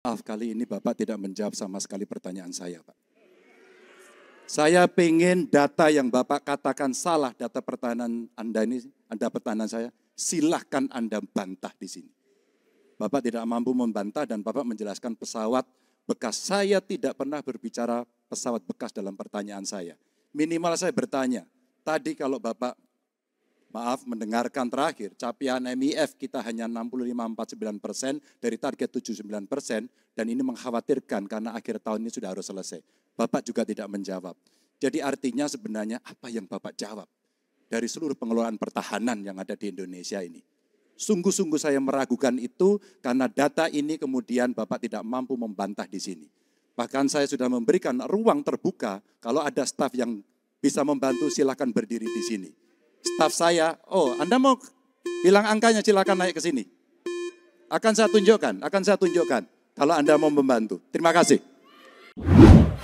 Maaf kali ini Bapak tidak menjawab sama sekali pertanyaan saya Pak. Saya pengen data yang Bapak katakan salah data pertahanan Anda ini, Anda pertahanan saya, silahkan Anda bantah di sini. Bapak tidak mampu membantah dan Bapak menjelaskan pesawat bekas. Saya tidak pernah berbicara pesawat bekas dalam pertanyaan saya. Minimal saya bertanya, tadi kalau Bapak maaf mendengarkan terakhir capaian MIF kita hanya 65,49 persen dari target 79 persen dan ini mengkhawatirkan karena akhir tahun ini sudah harus selesai. Bapak juga tidak menjawab. Jadi artinya sebenarnya apa yang Bapak jawab dari seluruh pengelolaan pertahanan yang ada di Indonesia ini? Sungguh-sungguh saya meragukan itu karena data ini kemudian Bapak tidak mampu membantah di sini. Bahkan saya sudah memberikan ruang terbuka kalau ada staf yang bisa membantu silakan berdiri di sini staf saya, oh Anda mau bilang angkanya silakan naik ke sini. Akan saya tunjukkan, akan saya tunjukkan kalau Anda mau membantu. Terima kasih.